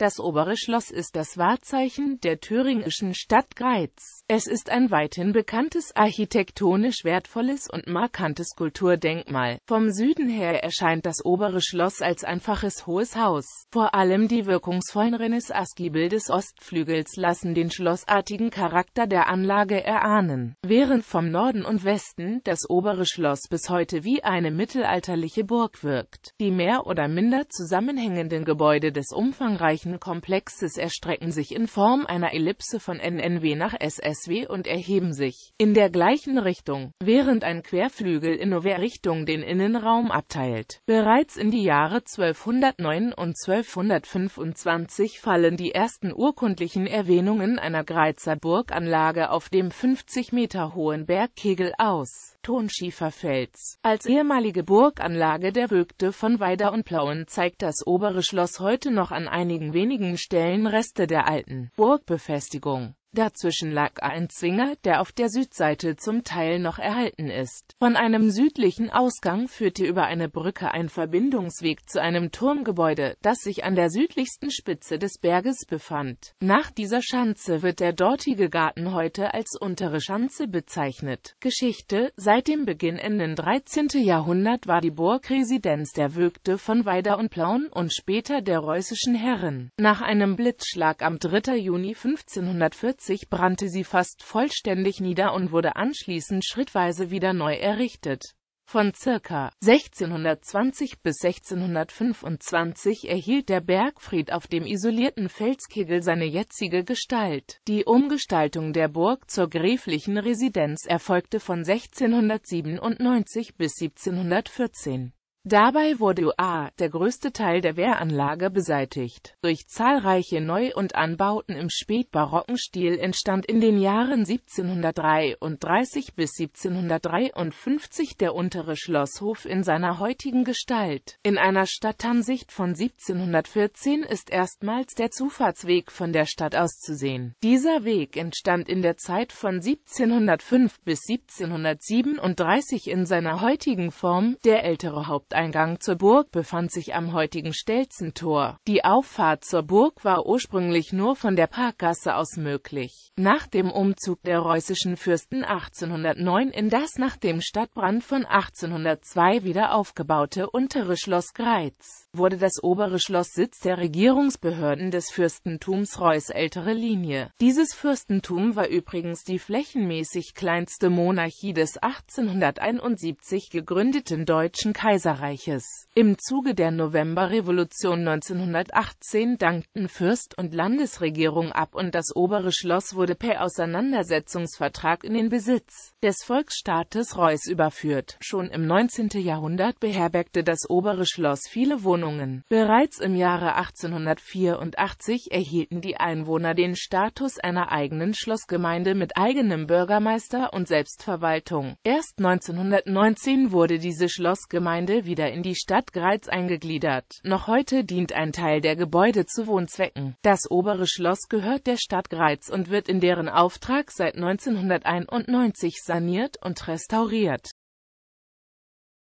Das obere Schloss ist das Wahrzeichen der thüringischen Stadt Greiz. Es ist ein weithin bekanntes architektonisch wertvolles und markantes Kulturdenkmal. Vom Süden her erscheint das obere Schloss als einfaches hohes Haus. Vor allem die wirkungsvollen Renaissance-Giebel des Ostflügels lassen den schlossartigen Charakter der Anlage erahnen. Während vom Norden und Westen das obere Schloss bis heute wie eine mittelalterliche Burg wirkt. Die mehr oder minder zusammenhängenden Gebäude des umfangreichen quadrantischen Komplexes erstrecken sich in Form einer Ellipse von NNW nach SSW und erheben sich in der gleichen Richtung, während ein Querflügel in Over-Richtung den Innenraum abteilt. Bereits in die Jahre 1209 und 1225 fallen die ersten urkundlichen Erwähnungen einer Greizer Burganlage auf dem 50 Meter hohen Bergkegel aus Tonschieferfels. Als ehemalige Burganlage der Vögte von Weida und Plauen zeigt das obere Schloss heute noch an einigen wenigen Stellen Reste der alten Burgbefestigung Dazwischen lag ein Zwinger, der auf der Südseite zum Teil noch erhalten ist. Von einem südlichen Ausgang führte über eine Brücke ein Verbindungsweg zu einem Turmgebäude, das sich an der südlichsten Spitze des Berges befand. Nach dieser Schanze wird der dortige Garten heute als Untere Schanze bezeichnet. Geschichte Seit dem Beginn in den 13. Jahrhundert war die Burg Residenz der Vögte von Weider und Plauen und später der reußischen Herren. Nach einem Blitzschlag am 3. Juni 1540 1940 brannte sie fast vollständig nieder und wurde anschließend schrittweise wieder neu errichtet. Von ca. 1620 bis 1625 erhielt der Bergfried auf dem isolierten Felskegel seine jetzige Gestalt. Die Umgestaltung der Burg zur gräflichen Residenz erfolgte von 1697 bis 1714. Dabei wurde UA, der größte Teil der Wehranlage, beseitigt. Durch zahlreiche Neu- und Anbauten im spätbarocken Stil entstand in den Jahren 1733 bis 1753 der untere Schlosshof in seiner heutigen Gestalt. In einer Stadtansicht von 1714 ist erstmals der Zufahrtsweg von der Stadt auszusehen. Dieser Weg entstand in der Zeit von 1705 bis 1737 in seiner heutigen Form, der ältere Haupteingang Haupteingang zur Burg befand sich am heutigen Stelzentor. Die Auffahrt zur Burg war ursprünglich nur von der Parkgasse aus möglich. Nach dem Umzug der reußischen Fürsten 1809 in das nach dem Stadtbrand von 1802 wieder aufgebaute untere Schloss Greiz wurde das obere Schloss Sitz der Regierungsbehörden des Fürstentums Reuß ältere Linie. Dieses Fürstentum war übrigens die flächenmäßig kleinste Monarchie des 1871 gegründeten Deutschen Kaiserreiches. Im Zuge der Novemberrevolution 1918 dankten Fürst und Landesregierung ab und das obere Schloss wurde per Auseinandersetzungsvertrag in den Besitz des Volksstaates Reuß überführt. Schon im 19. Jahrhundert beherbergte das obere Schloss viele Wohnungen Wohnungen. Bereits im Jahre 1884 erhielten die Einwohner den Status einer eigenen Schlossgemeinde mit eigenem Bürgermeister und Selbstverwaltung. Erst 1919 wurde diese Schlossgemeinde wieder in die Stadt Greiz eingegliedert. Noch heute dient ein Teil der Gebäude zu Wohnzwecken. Das obere Schloss gehört der Stadt Greiz und wird in deren Auftrag seit 1991 saniert und restauriert.